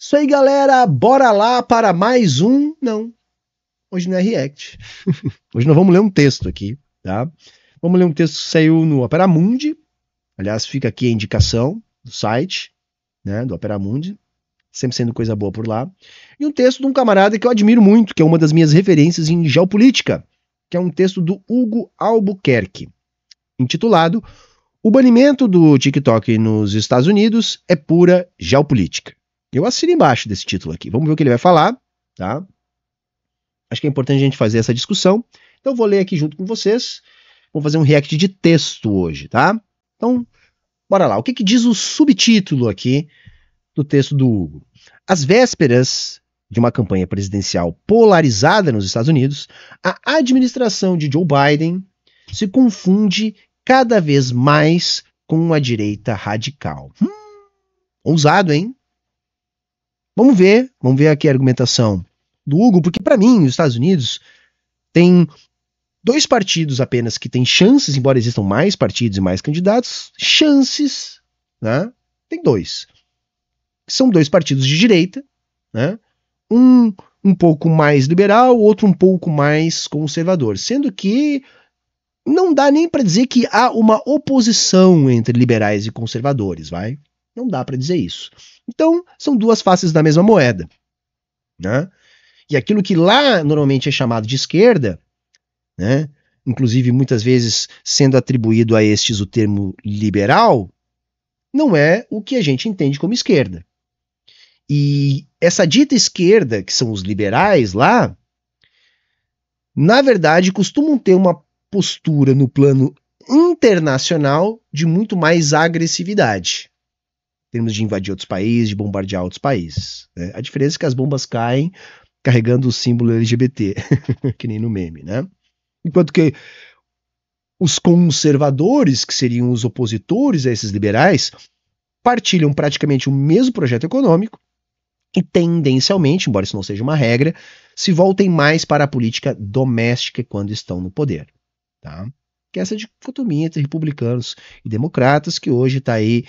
Isso aí, galera. Bora lá para mais um. Não. Hoje não é React. Hoje nós vamos ler um texto aqui, tá? Vamos ler um texto que saiu no Opera Mundi. Aliás, fica aqui a indicação do site, né, do Opera Mundi. Sempre sendo coisa boa por lá. E um texto de um camarada que eu admiro muito, que é uma das minhas referências em geopolítica, que é um texto do Hugo Albuquerque, intitulado O banimento do TikTok nos Estados Unidos é pura geopolítica. Eu assino embaixo desse título aqui. Vamos ver o que ele vai falar, tá? Acho que é importante a gente fazer essa discussão. Então vou ler aqui junto com vocês. Vou fazer um react de texto hoje, tá? Então, bora lá. O que, que diz o subtítulo aqui do texto do Hugo? Às vésperas de uma campanha presidencial polarizada nos Estados Unidos, a administração de Joe Biden se confunde cada vez mais com a direita radical. Hum, ousado, hein? Vamos ver, vamos ver aqui a argumentação do Hugo, porque para mim os Estados Unidos tem dois partidos apenas que têm chances, embora existam mais partidos e mais candidatos, chances, né? Tem dois. São dois partidos de direita, né? Um um pouco mais liberal, outro um pouco mais conservador, sendo que não dá nem para dizer que há uma oposição entre liberais e conservadores, vai? Não dá para dizer isso. Então, são duas faces da mesma moeda. Né? E aquilo que lá normalmente é chamado de esquerda, né? inclusive muitas vezes sendo atribuído a estes o termo liberal, não é o que a gente entende como esquerda. E essa dita esquerda, que são os liberais lá, na verdade costumam ter uma postura no plano internacional de muito mais agressividade termos de invadir outros países, de bombardear outros países. Né? A diferença é que as bombas caem carregando o símbolo LGBT, que nem no meme, né? Enquanto que os conservadores, que seriam os opositores a esses liberais, partilham praticamente o mesmo projeto econômico e tendencialmente, embora isso não seja uma regra, se voltem mais para a política doméstica quando estão no poder, tá? que é essa dicotomia entre republicanos e democratas, que hoje está aí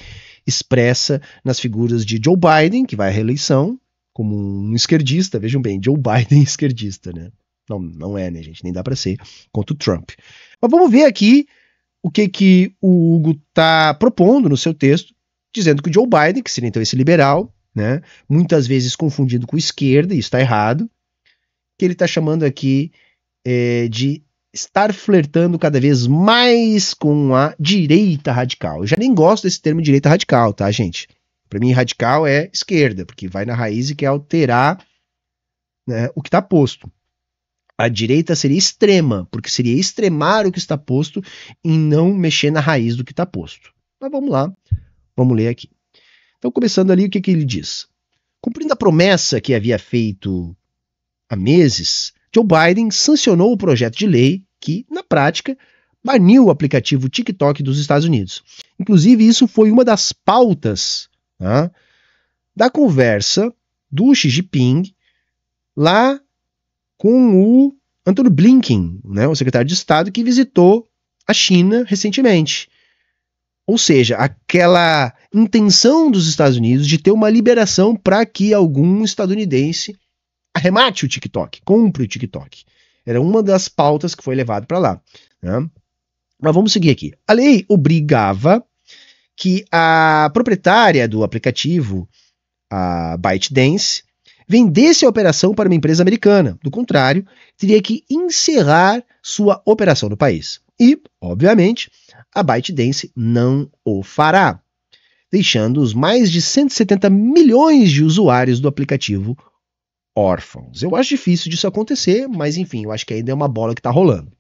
expressa nas figuras de Joe Biden, que vai à reeleição, como um esquerdista, vejam bem, Joe Biden é esquerdista, né? Não, não é, né, gente? Nem dá para ser contra o Trump. Mas vamos ver aqui o que, que o Hugo está propondo no seu texto, dizendo que o Joe Biden, que seria então esse liberal, né, muitas vezes confundido com esquerda, e está errado, que ele está chamando aqui é, de estar flertando cada vez mais com a direita radical. Eu já nem gosto desse termo direita radical, tá, gente? Para mim, radical é esquerda, porque vai na raiz e quer alterar né, o que está posto. A direita seria extrema, porque seria extremar o que está posto e não mexer na raiz do que está posto. Mas vamos lá, vamos ler aqui. Então, começando ali, o que, que ele diz? Cumprindo a promessa que havia feito há meses, Joe Biden sancionou o projeto de lei que, na prática, baniu o aplicativo TikTok dos Estados Unidos. Inclusive, isso foi uma das pautas né, da conversa do Xi Jinping lá com o Antônio Blinken, né, o secretário de Estado, que visitou a China recentemente. Ou seja, aquela intenção dos Estados Unidos de ter uma liberação para que algum estadunidense arremate o TikTok, compre o TikTok. Era uma das pautas que foi levado para lá. Né? Mas vamos seguir aqui. A lei obrigava que a proprietária do aplicativo, a ByteDance, vendesse a operação para uma empresa americana. Do contrário, teria que encerrar sua operação no país. E, obviamente, a ByteDance não o fará, deixando os mais de 170 milhões de usuários do aplicativo órfãos. Eu acho difícil disso acontecer, mas enfim, eu acho que ainda é uma bola que está rolando.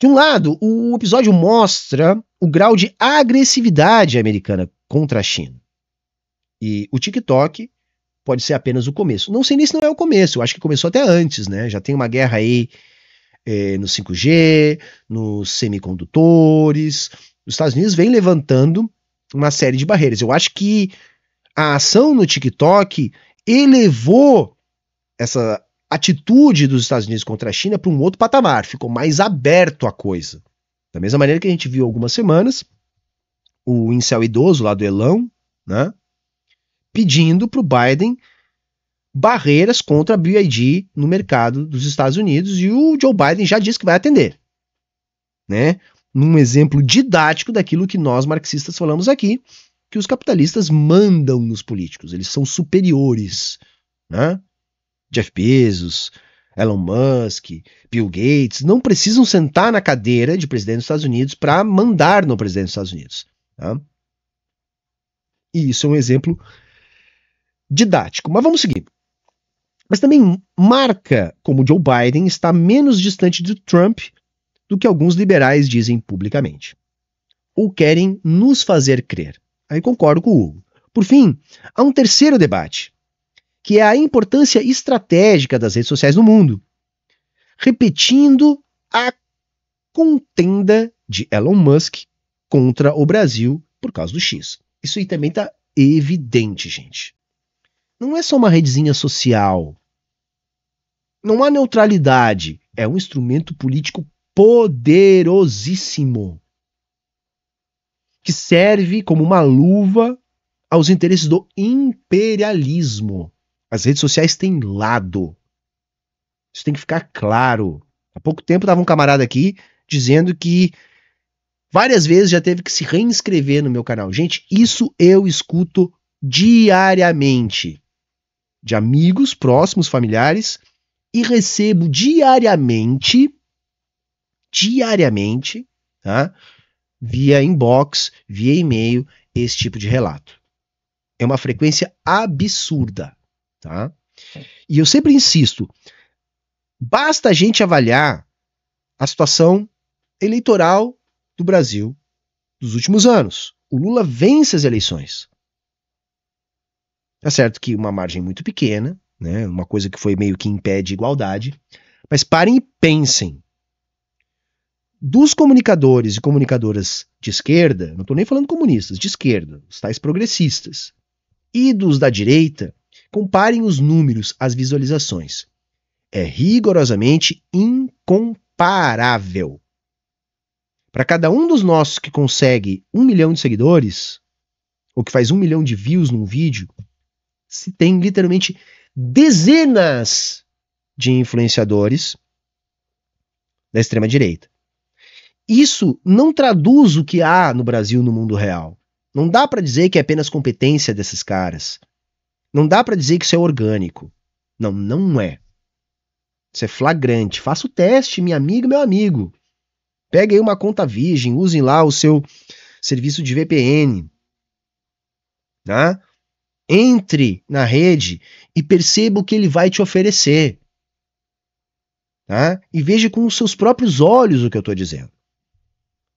De um lado, o episódio mostra o grau de agressividade americana contra a China. E o TikTok pode ser apenas o começo. Não sei nem se não é o começo, eu acho que começou até antes, né? Já tem uma guerra aí é, no 5G, nos semicondutores. Os Estados Unidos vem levantando uma série de barreiras. Eu acho que a ação no TikTok elevou essa atitude dos Estados Unidos contra a China para um outro patamar, ficou mais aberto a coisa. Da mesma maneira que a gente viu algumas semanas, o incel idoso lá do Elão, né, pedindo para o Biden barreiras contra a BID no mercado dos Estados Unidos e o Joe Biden já disse que vai atender. Né? Num exemplo didático daquilo que nós marxistas falamos aqui, que os capitalistas mandam nos políticos, eles são superiores. Né? Jeff Bezos, Elon Musk, Bill Gates, não precisam sentar na cadeira de presidente dos Estados Unidos para mandar no presidente dos Estados Unidos. Tá? E isso é um exemplo didático. Mas vamos seguir. Mas também marca como Joe Biden está menos distante de Trump do que alguns liberais dizem publicamente. Ou querem nos fazer crer. Aí concordo com o Hugo. Por fim, há um terceiro debate, que é a importância estratégica das redes sociais no mundo, repetindo a contenda de Elon Musk contra o Brasil por causa do X. Isso aí também está evidente, gente. Não é só uma redezinha social. Não há neutralidade. É um instrumento político poderosíssimo que serve como uma luva aos interesses do imperialismo. As redes sociais têm lado. Isso tem que ficar claro. Há pouco tempo estava um camarada aqui dizendo que várias vezes já teve que se reinscrever no meu canal. Gente, isso eu escuto diariamente de amigos próximos, familiares e recebo diariamente diariamente, tá? via inbox, via e-mail, esse tipo de relato. É uma frequência absurda, tá? E eu sempre insisto, basta a gente avaliar a situação eleitoral do Brasil dos últimos anos. O Lula vence as eleições. é certo que uma margem muito pequena, né? Uma coisa que foi meio que impede igualdade, mas parem e pensem dos comunicadores e comunicadoras de esquerda, não estou nem falando comunistas, de esquerda, os tais progressistas, e dos da direita, comparem os números, as visualizações. É rigorosamente incomparável. Para cada um dos nossos que consegue um milhão de seguidores, ou que faz um milhão de views num vídeo, se tem literalmente dezenas de influenciadores da extrema direita isso não traduz o que há no Brasil no mundo real. Não dá para dizer que é apenas competência desses caras. Não dá para dizer que isso é orgânico. Não, não é. Isso é flagrante. Faça o teste, minha amiga, meu amigo. Pegue aí uma conta virgem, usem lá o seu serviço de VPN. Né? Entre na rede e perceba o que ele vai te oferecer. Né? E veja com os seus próprios olhos o que eu estou dizendo.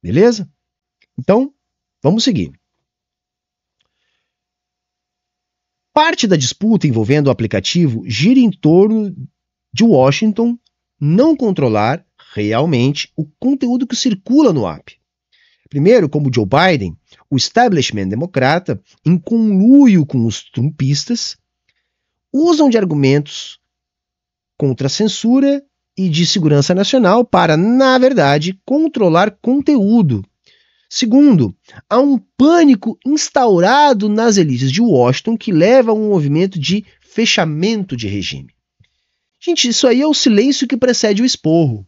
Beleza? Então, vamos seguir. Parte da disputa envolvendo o aplicativo gira em torno de Washington não controlar realmente o conteúdo que circula no app. Primeiro, como Joe Biden, o establishment democrata, em conluio com os trumpistas, usam de argumentos contra a censura e de Segurança Nacional para, na verdade, controlar conteúdo. Segundo, há um pânico instaurado nas elites de Washington que leva a um movimento de fechamento de regime. Gente, isso aí é o silêncio que precede o esporro.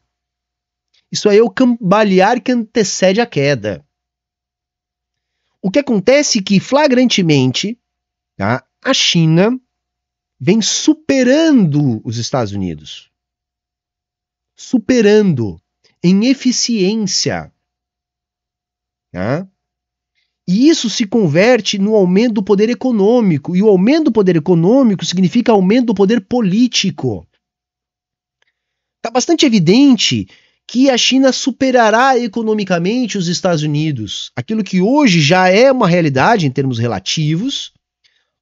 Isso aí é o cambalear que antecede a queda. O que acontece é que, flagrantemente, tá, a China vem superando os Estados Unidos superando em eficiência. Né? E isso se converte no aumento do poder econômico. E o aumento do poder econômico significa aumento do poder político. Está bastante evidente que a China superará economicamente os Estados Unidos. Aquilo que hoje já é uma realidade em termos relativos,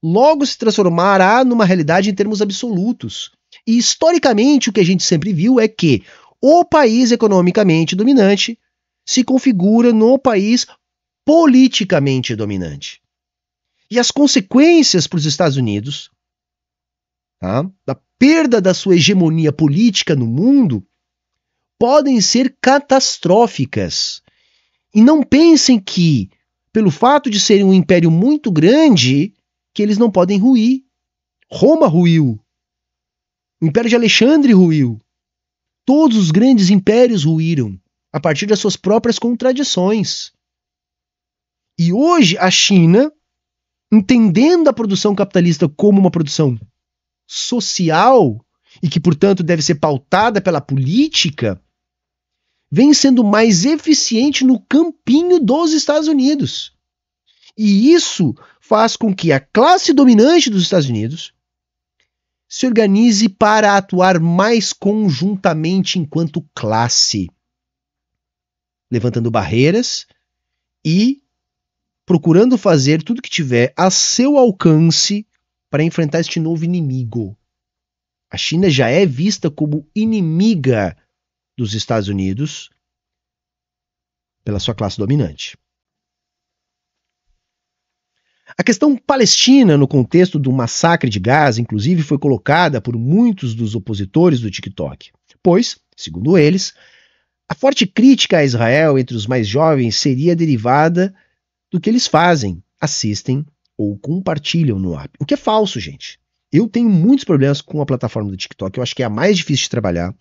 logo se transformará numa realidade em termos absolutos. E historicamente o que a gente sempre viu é que o país economicamente dominante se configura no país politicamente dominante. E as consequências para os Estados Unidos tá, da perda da sua hegemonia política no mundo podem ser catastróficas. E não pensem que, pelo fato de serem um império muito grande, que eles não podem ruir. Roma ruiu. O Império de Alexandre ruiu. Todos os grandes impérios ruíram a partir das suas próprias contradições. E hoje a China, entendendo a produção capitalista como uma produção social e que, portanto, deve ser pautada pela política, vem sendo mais eficiente no campinho dos Estados Unidos. E isso faz com que a classe dominante dos Estados Unidos se organize para atuar mais conjuntamente enquanto classe, levantando barreiras e procurando fazer tudo que tiver a seu alcance para enfrentar este novo inimigo. A China já é vista como inimiga dos Estados Unidos pela sua classe dominante. A questão palestina, no contexto do massacre de Gaza, inclusive, foi colocada por muitos dos opositores do TikTok, pois, segundo eles, a forte crítica a Israel entre os mais jovens seria derivada do que eles fazem, assistem ou compartilham no app. O que é falso, gente. Eu tenho muitos problemas com a plataforma do TikTok. Eu acho que é a mais difícil de trabalhar.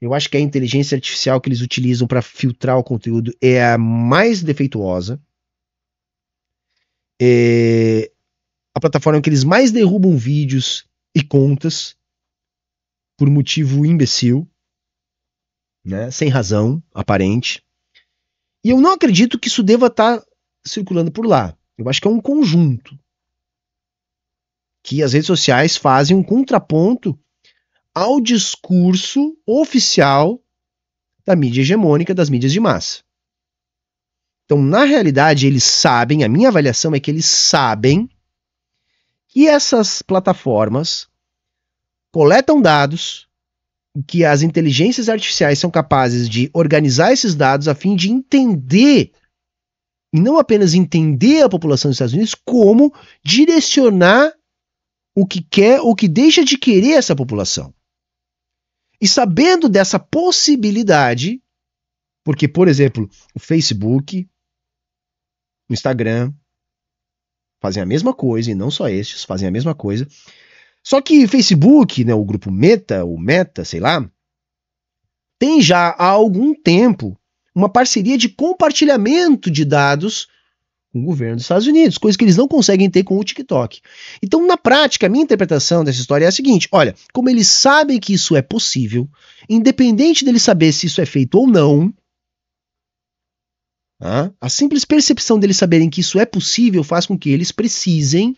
Eu acho que a inteligência artificial que eles utilizam para filtrar o conteúdo é a mais defeituosa é a plataforma em que eles mais derrubam vídeos e contas por motivo imbecil, né, sem razão aparente. E eu não acredito que isso deva estar tá circulando por lá. Eu acho que é um conjunto que as redes sociais fazem um contraponto ao discurso oficial da mídia hegemônica, das mídias de massa. Então, na realidade, eles sabem, a minha avaliação é que eles sabem que essas plataformas coletam dados, que as inteligências artificiais são capazes de organizar esses dados a fim de entender, e não apenas entender a população dos Estados Unidos, como direcionar o que quer, o que deixa de querer essa população. E sabendo dessa possibilidade, porque, por exemplo, o Facebook, no Instagram. Fazem a mesma coisa, e não só estes, fazem a mesma coisa. Só que Facebook, né, o grupo Meta, o Meta, sei lá, tem já há algum tempo uma parceria de compartilhamento de dados com o governo dos Estados Unidos, coisa que eles não conseguem ter com o TikTok. Então, na prática, a minha interpretação dessa história é a seguinte: olha, como eles sabem que isso é possível, independente deles saber se isso é feito ou não, a simples percepção deles saberem que isso é possível faz com que eles precisem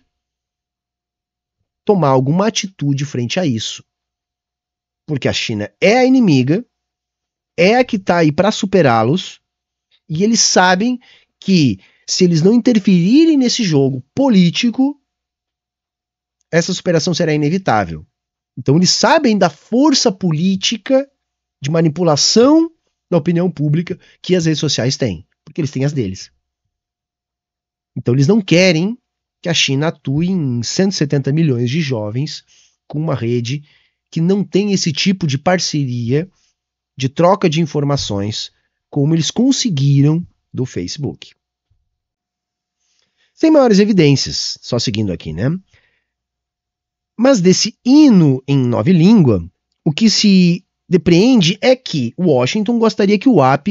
tomar alguma atitude frente a isso. Porque a China é a inimiga, é a que está aí para superá-los, e eles sabem que se eles não interferirem nesse jogo político, essa superação será inevitável. Então eles sabem da força política de manipulação da opinião pública que as redes sociais têm porque eles têm as deles. Então eles não querem que a China atue em 170 milhões de jovens com uma rede que não tem esse tipo de parceria, de troca de informações, como eles conseguiram do Facebook. Sem maiores evidências, só seguindo aqui, né? Mas desse hino em nove língua, o que se depreende é que Washington gostaria que o AP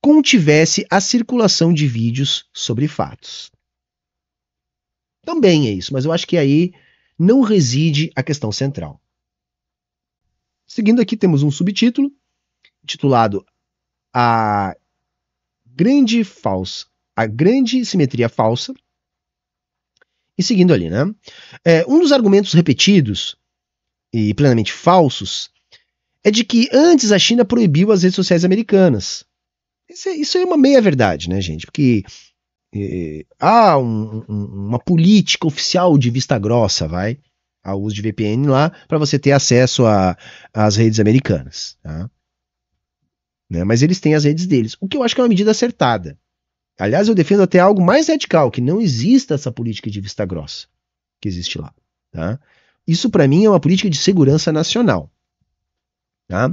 contivesse a circulação de vídeos sobre fatos. Também é isso, mas eu acho que aí não reside a questão central. Seguindo aqui, temos um subtítulo intitulado A Grande Falsa, a Grande Simetria Falsa. E seguindo ali, né? É, um dos argumentos repetidos e plenamente falsos é de que antes a China proibiu as redes sociais americanas. É, isso é uma meia-verdade, né, gente? Porque é, há um, um, uma política oficial de vista grossa, vai, ao uso de VPN lá, para você ter acesso às redes americanas. Tá? Né? Mas eles têm as redes deles, o que eu acho que é uma medida acertada. Aliás, eu defendo até algo mais radical, que não exista essa política de vista grossa que existe lá. Tá? Isso, para mim, é uma política de segurança nacional. Tá?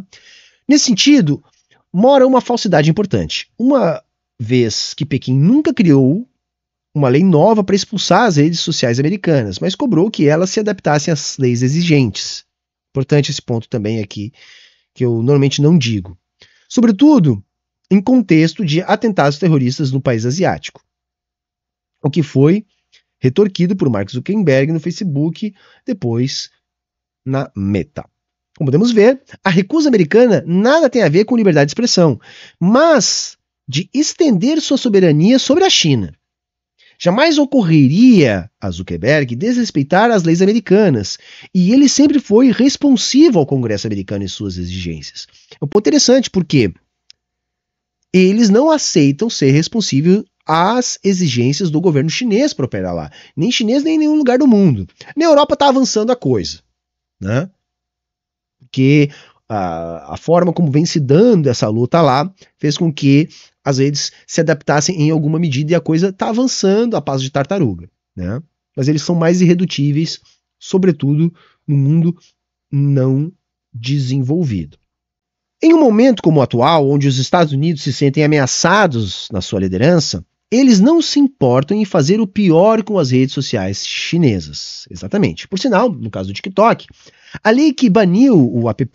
Nesse sentido, mora uma falsidade importante. Uma vez que Pequim nunca criou uma lei nova para expulsar as redes sociais americanas, mas cobrou que elas se adaptassem às leis exigentes. Importante esse ponto também aqui, que eu normalmente não digo. Sobretudo em contexto de atentados terroristas no país asiático. O que foi retorquido por Mark Zuckerberg no Facebook, depois na Meta. Como podemos ver, a recusa americana nada tem a ver com liberdade de expressão, mas de estender sua soberania sobre a China. Jamais ocorreria a Zuckerberg desrespeitar as leis americanas, e ele sempre foi responsivo ao Congresso americano e suas exigências. É um ponto interessante porque eles não aceitam ser responsível às exigências do governo chinês para operar lá, nem chinês nem em nenhum lugar do mundo. Na Europa está avançando a coisa, né? porque a, a forma como vem se dando essa luta lá fez com que as redes se adaptassem em alguma medida e a coisa está avançando a passo de tartaruga, né? Mas eles são mais irredutíveis, sobretudo no mundo não desenvolvido. Em um momento como o atual, onde os Estados Unidos se sentem ameaçados na sua liderança, eles não se importam em fazer o pior com as redes sociais chinesas. Exatamente. Por sinal, no caso do TikTok, a lei que baniu o app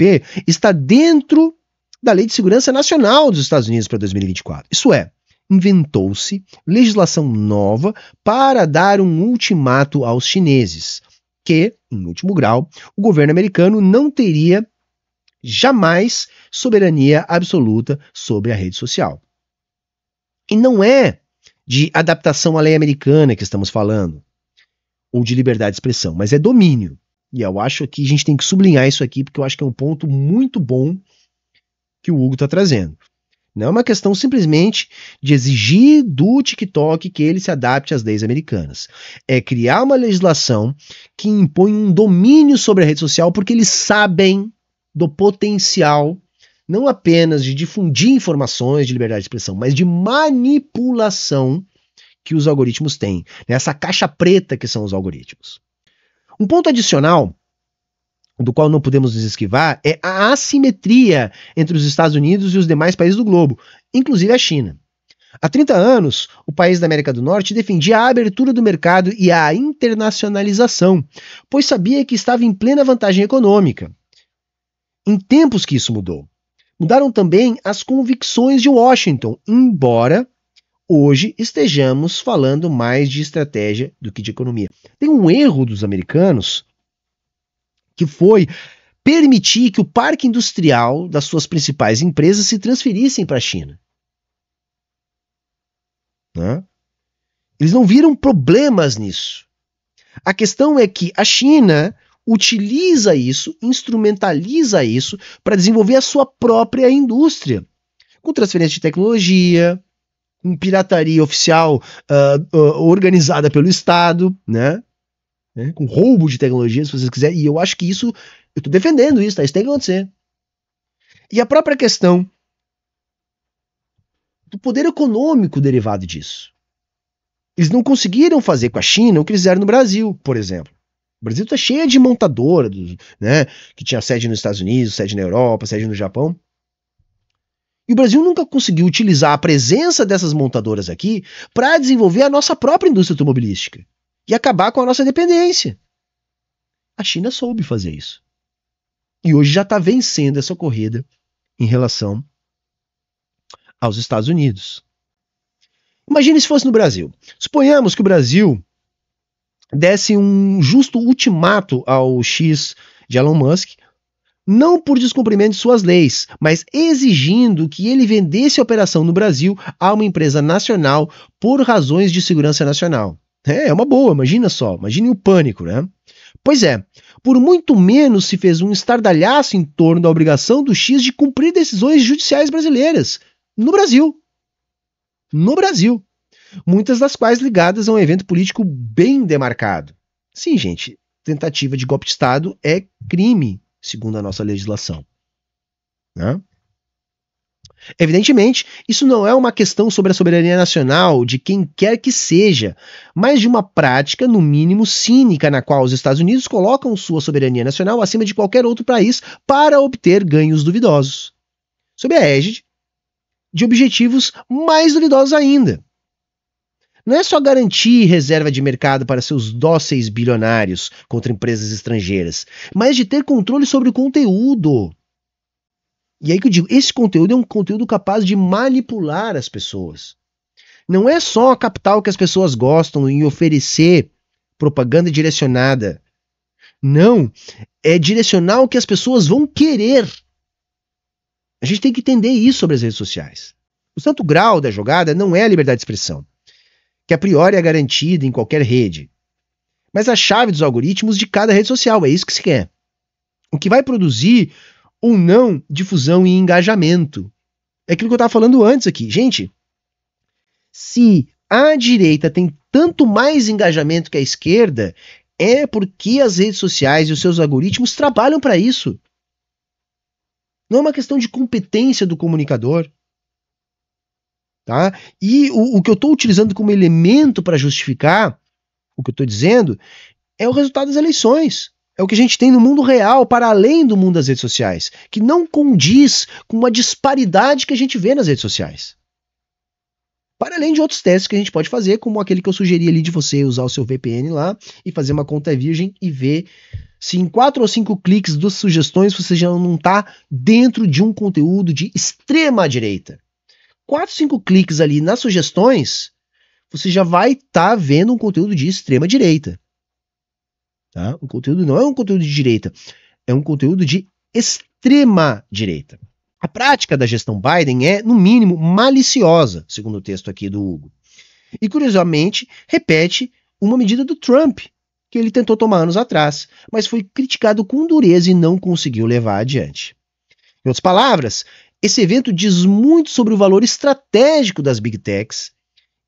está dentro da Lei de Segurança Nacional dos Estados Unidos para 2024. Isso é, inventou-se legislação nova para dar um ultimato aos chineses, que, em último grau, o governo americano não teria jamais soberania absoluta sobre a rede social. E não é de adaptação à lei americana que estamos falando, ou de liberdade de expressão, mas é domínio. E eu acho que a gente tem que sublinhar isso aqui, porque eu acho que é um ponto muito bom que o Hugo está trazendo. Não é uma questão simplesmente de exigir do TikTok que ele se adapte às leis americanas. É criar uma legislação que impõe um domínio sobre a rede social, porque eles sabem do potencial não apenas de difundir informações de liberdade de expressão, mas de manipulação que os algoritmos têm, nessa né? caixa preta que são os algoritmos. Um ponto adicional do qual não podemos nos esquivar é a assimetria entre os Estados Unidos e os demais países do globo, inclusive a China. Há 30 anos, o país da América do Norte defendia a abertura do mercado e a internacionalização, pois sabia que estava em plena vantagem econômica. Em tempos que isso mudou. Mudaram também as convicções de Washington, embora hoje estejamos falando mais de estratégia do que de economia. Tem um erro dos americanos que foi permitir que o parque industrial das suas principais empresas se transferissem para a China. Né? Eles não viram problemas nisso. A questão é que a China utiliza isso, instrumentaliza isso para desenvolver a sua própria indústria, com transferência de tecnologia, com pirataria oficial uh, uh, organizada pelo Estado, né? Né? com roubo de tecnologia, se vocês quiserem, e eu acho que isso, eu estou defendendo isso, tá? isso tem que acontecer. E a própria questão do poder econômico derivado disso. Eles não conseguiram fazer com a China o que eles fizeram no Brasil, por exemplo. O Brasil está cheio de montadora, né? Que tinha sede nos Estados Unidos, sede na Europa, sede no Japão. E o Brasil nunca conseguiu utilizar a presença dessas montadoras aqui para desenvolver a nossa própria indústria automobilística e acabar com a nossa dependência. A China soube fazer isso. E hoje já está vencendo essa corrida em relação aos Estados Unidos. Imagine se fosse no Brasil. Suponhamos que o Brasil desse um justo ultimato ao X de Elon Musk, não por descumprimento de suas leis, mas exigindo que ele vendesse a operação no Brasil a uma empresa nacional por razões de segurança nacional. É, é uma boa, imagina só, imagine o pânico, né? Pois é, por muito menos se fez um estardalhaço em torno da obrigação do X de cumprir decisões judiciais brasileiras no Brasil. No Brasil muitas das quais ligadas a um evento político bem demarcado. Sim, gente, tentativa de golpe de Estado é crime, segundo a nossa legislação. Né? Evidentemente, isso não é uma questão sobre a soberania nacional de quem quer que seja, mas de uma prática, no mínimo, cínica, na qual os Estados Unidos colocam sua soberania nacional acima de qualquer outro país para obter ganhos duvidosos. Sob a égide de objetivos mais duvidosos ainda. Não é só garantir reserva de mercado para seus dóceis bilionários contra empresas estrangeiras, mas de ter controle sobre o conteúdo. E aí que eu digo, esse conteúdo é um conteúdo capaz de manipular as pessoas. Não é só a capital que as pessoas gostam em oferecer propaganda direcionada. Não, é direcionar o que as pessoas vão querer. A gente tem que entender isso sobre as redes sociais. O santo grau da jogada não é a liberdade de expressão que a priori é garantida em qualquer rede, mas a chave dos algoritmos de cada rede social, é isso que se quer. O que vai produzir ou não difusão e engajamento. É aquilo que eu estava falando antes aqui. Gente, se a direita tem tanto mais engajamento que a esquerda, é porque as redes sociais e os seus algoritmos trabalham para isso. Não é uma questão de competência do comunicador. Tá? E o, o que eu estou utilizando como elemento para justificar o que eu estou dizendo é o resultado das eleições. É o que a gente tem no mundo real, para além do mundo das redes sociais, que não condiz com uma disparidade que a gente vê nas redes sociais. Para além de outros testes que a gente pode fazer, como aquele que eu sugeri ali de você usar o seu VPN lá e fazer uma conta virgem e ver se em quatro ou cinco cliques das sugestões você já não está dentro de um conteúdo de extrema direita. 4, 5 cliques ali nas sugestões, você já vai estar tá vendo um conteúdo de extrema direita. Tá? conteúdo não é um conteúdo de direita, é um conteúdo de extrema direita. A prática da gestão Biden é, no mínimo, maliciosa, segundo o texto aqui do Hugo. E curiosamente, repete uma medida do Trump, que ele tentou tomar anos atrás, mas foi criticado com dureza e não conseguiu levar adiante. Em outras palavras, esse evento diz muito sobre o valor estratégico das big techs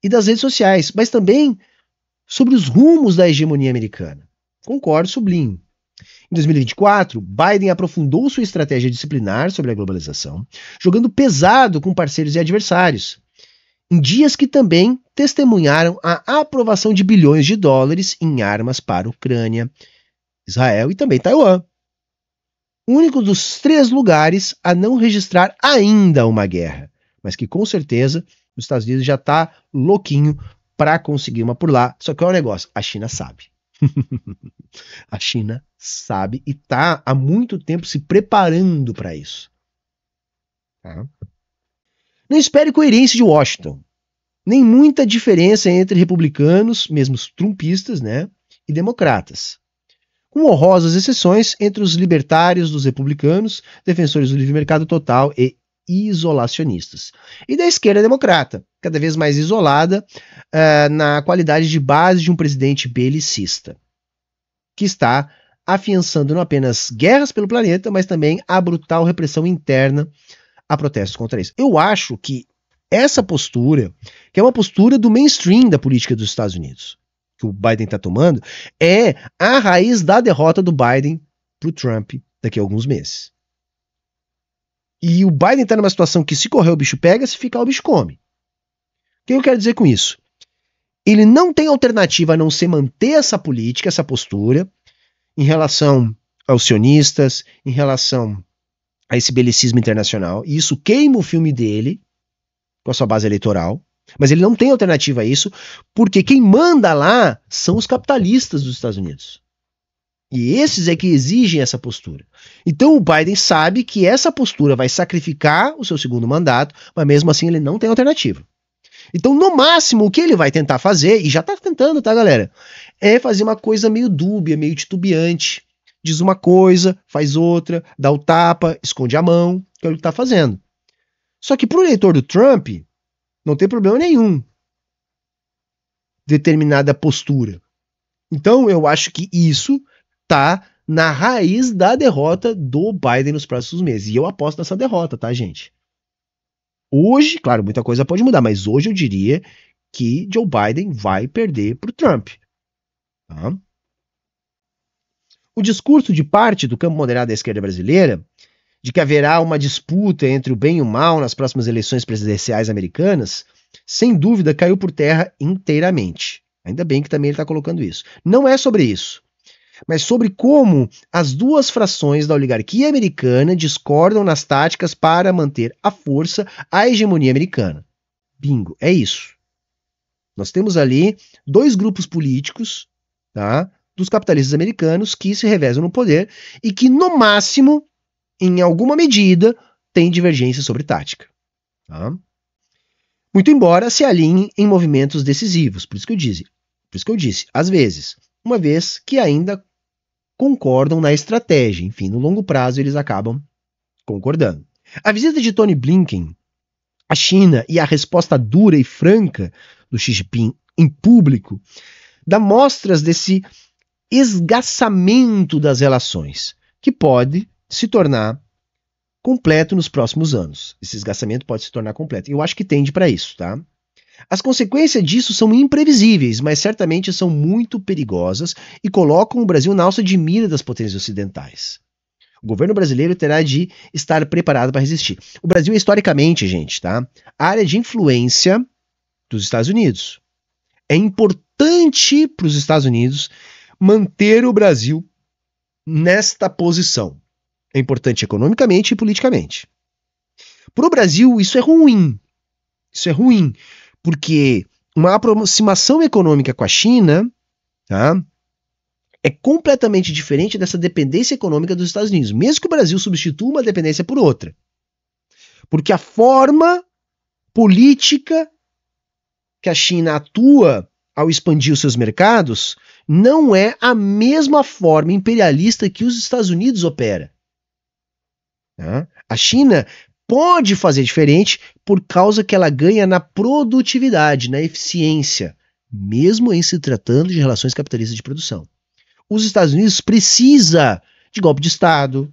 e das redes sociais, mas também sobre os rumos da hegemonia americana. Concordo, sublinho. Em 2024, Biden aprofundou sua estratégia disciplinar sobre a globalização, jogando pesado com parceiros e adversários, em dias que também testemunharam a aprovação de bilhões de dólares em armas para a Ucrânia, Israel e também Taiwan único dos três lugares a não registrar ainda uma guerra, mas que com certeza os Estados Unidos já está louquinho para conseguir uma por lá. Só que é um negócio, a China sabe. a China sabe e está há muito tempo se preparando para isso. Tá? Não espere coerência de Washington. Nem muita diferença entre republicanos, mesmo trumpistas, né, e democratas com honrosas exceções entre os libertários dos republicanos, defensores do livre mercado total e isolacionistas. E da esquerda democrata, cada vez mais isolada uh, na qualidade de base de um presidente belicista, que está afiançando não apenas guerras pelo planeta, mas também a brutal repressão interna a protestos contra isso. Eu acho que essa postura, que é uma postura do mainstream da política dos Estados Unidos, que o Biden está tomando é a raiz da derrota do Biden para o Trump daqui a alguns meses. E o Biden está numa situação que, se correr, o bicho pega, se ficar, o bicho come. O que eu quero dizer com isso? Ele não tem alternativa a não ser manter essa política, essa postura, em relação aos sionistas, em relação a esse belicismo internacional. E isso queima o filme dele com a sua base eleitoral. Mas ele não tem alternativa a isso, porque quem manda lá são os capitalistas dos Estados Unidos. E esses é que exigem essa postura. Então o Biden sabe que essa postura vai sacrificar o seu segundo mandato, mas mesmo assim ele não tem alternativa. Então, no máximo, o que ele vai tentar fazer, e já tá tentando, tá, galera? É fazer uma coisa meio dúbia, meio titubeante. Diz uma coisa, faz outra, dá o tapa, esconde a mão, que é o que ele tá fazendo. Só que pro eleitor do Trump, não tem problema nenhum determinada postura. Então, eu acho que isso tá na raiz da derrota do Biden nos próximos meses. E eu aposto nessa derrota, tá, gente? Hoje, claro, muita coisa pode mudar, mas hoje eu diria que Joe Biden vai perder para o Trump. Tá? O discurso de parte do campo moderado da esquerda brasileira de que haverá uma disputa entre o bem e o mal nas próximas eleições presidenciais americanas, sem dúvida caiu por terra inteiramente. Ainda bem que também ele está colocando isso. Não é sobre isso, mas sobre como as duas frações da oligarquia americana discordam nas táticas para manter a força, a hegemonia americana. Bingo, é isso. Nós temos ali dois grupos políticos, tá? Dos capitalistas americanos que se revezam no poder e que, no máximo, em alguma medida, têm divergência sobre tática. Tá? Muito embora se alinhem em movimentos decisivos, por isso que eu disse, por isso que eu disse, às vezes, uma vez que ainda concordam na estratégia, enfim, no longo prazo eles acabam concordando. A visita de Tony Blinken à China e a resposta dura e franca do Xi Jinping em público dá mostras desse esgaçamento das relações, que pode se tornar completo nos próximos anos. Esse esgaçamento pode se tornar completo. Eu acho que tende para isso, tá? As consequências disso são imprevisíveis, mas certamente são muito perigosas e colocam o Brasil na alça de mira das potências ocidentais. O governo brasileiro terá de estar preparado para resistir. O Brasil é historicamente, gente, tá? Área de influência dos Estados Unidos. É importante para os Estados Unidos manter o Brasil nesta posição é importante economicamente e politicamente. Para o Brasil, isso é ruim. Isso é ruim, porque uma aproximação econômica com a China tá, é completamente diferente dessa dependência econômica dos Estados Unidos, mesmo que o Brasil substitua uma dependência por outra. Porque a forma política que a China atua ao expandir os seus mercados não é a mesma forma imperialista que os Estados Unidos opera. Né? A China pode fazer diferente por causa que ela ganha na produtividade, na eficiência, mesmo em se tratando de relações capitalistas de produção. Os Estados Unidos precisa de golpe de Estado,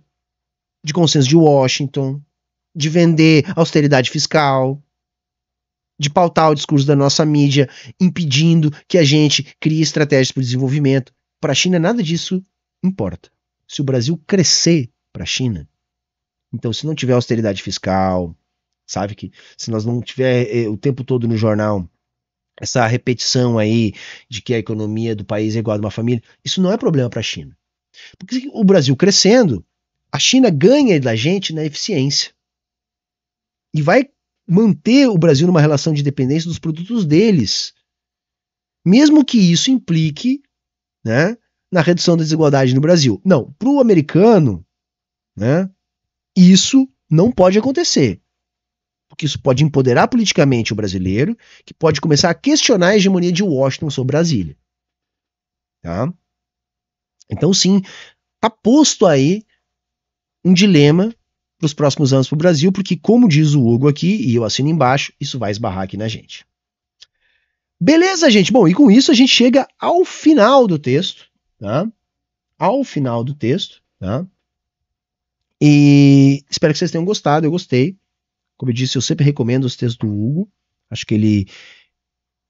de consenso de Washington, de vender austeridade fiscal, de pautar o discurso da nossa mídia, impedindo que a gente crie estratégias para o desenvolvimento. Para a China, nada disso importa. Se o Brasil crescer para a China, então, se não tiver austeridade fiscal, sabe que se nós não tiver eh, o tempo todo no jornal essa repetição aí de que a economia do país é igual a de uma família, isso não é problema para a China. Porque o Brasil crescendo, a China ganha da gente na eficiência. E vai manter o Brasil numa relação de dependência dos produtos deles. Mesmo que isso implique né, na redução da desigualdade no Brasil. Não, para o americano, né, isso não pode acontecer. Porque isso pode empoderar politicamente o brasileiro, que pode começar a questionar a hegemonia de Washington sobre Brasília. Tá? Então, sim, tá posto aí um dilema para os próximos anos para o Brasil, porque, como diz o Hugo aqui, e eu assino embaixo, isso vai esbarrar aqui na gente. Beleza, gente? Bom, e com isso a gente chega ao final do texto, tá? Ao final do texto, tá? E espero que vocês tenham gostado, eu gostei. Como eu disse, eu sempre recomendo os textos do Hugo. Acho que ele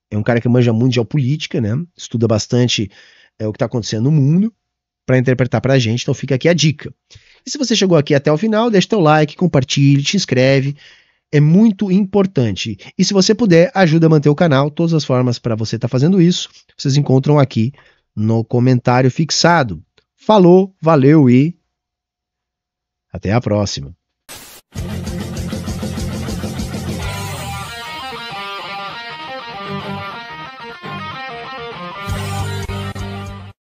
é um cara que manja muito de geopolítica, né? Estuda bastante é, o que está acontecendo no mundo para interpretar para a gente. Então fica aqui a dica. E se você chegou aqui até o final, deixa teu like, compartilhe, te inscreve. É muito importante. E se você puder, ajuda a manter o canal. Todas as formas para você estar tá fazendo isso, vocês encontram aqui no comentário fixado. Falou, valeu e até a próxima!